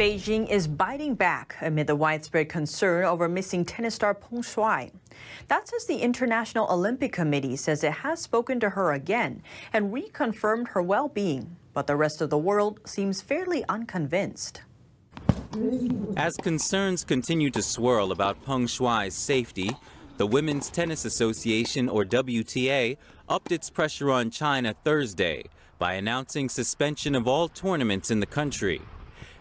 Beijing is biting back amid the widespread concern over missing tennis star Peng Shuai. That's as the International Olympic Committee says it has spoken to her again and reconfirmed her well being, but the rest of the world seems fairly unconvinced. As concerns continue to swirl about Peng Shuai's safety, the Women's Tennis Association, or WTA, upped its pressure on China Thursday by announcing suspension of all tournaments in the country.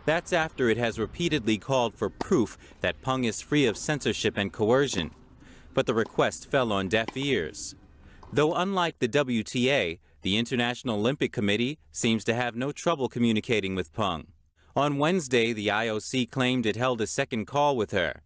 That's after it has repeatedly called for proof that Peng is free of censorship and coercion. But the request fell on deaf ears. Though unlike the WTA, the International Olympic Committee seems to have no trouble communicating with Peng. On Wednesday, the IOC claimed it held a second call with her.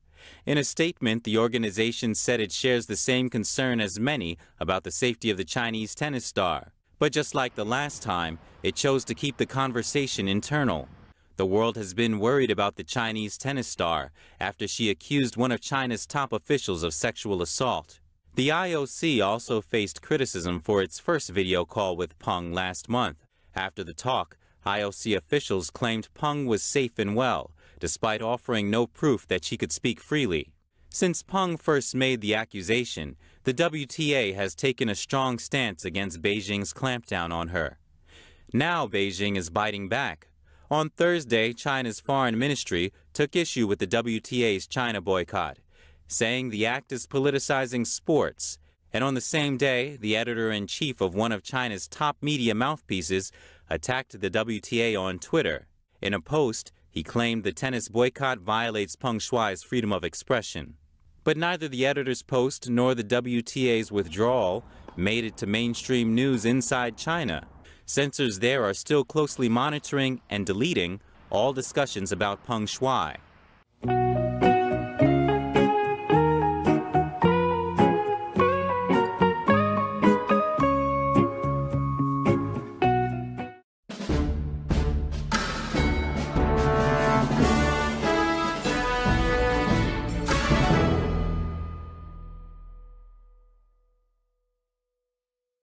In a statement, the organization said it shares the same concern as many about the safety of the Chinese tennis star. But just like the last time, it chose to keep the conversation internal. The world has been worried about the Chinese tennis star after she accused one of China's top officials of sexual assault. The IOC also faced criticism for its first video call with Peng last month. After the talk, IOC officials claimed Peng was safe and well, despite offering no proof that she could speak freely. Since Peng first made the accusation, the WTA has taken a strong stance against Beijing's clampdown on her. Now Beijing is biting back, on Thursday, China's foreign ministry took issue with the WTA's China boycott, saying the act is politicizing sports. And on the same day, the editor in chief of one of China's top media mouthpieces attacked the WTA on Twitter. In a post, he claimed the tennis boycott violates Peng Shuai's freedom of expression. But neither the editor's post nor the WTA's withdrawal made it to mainstream news inside China. Censors there are still closely monitoring and deleting all discussions about Peng Shuai.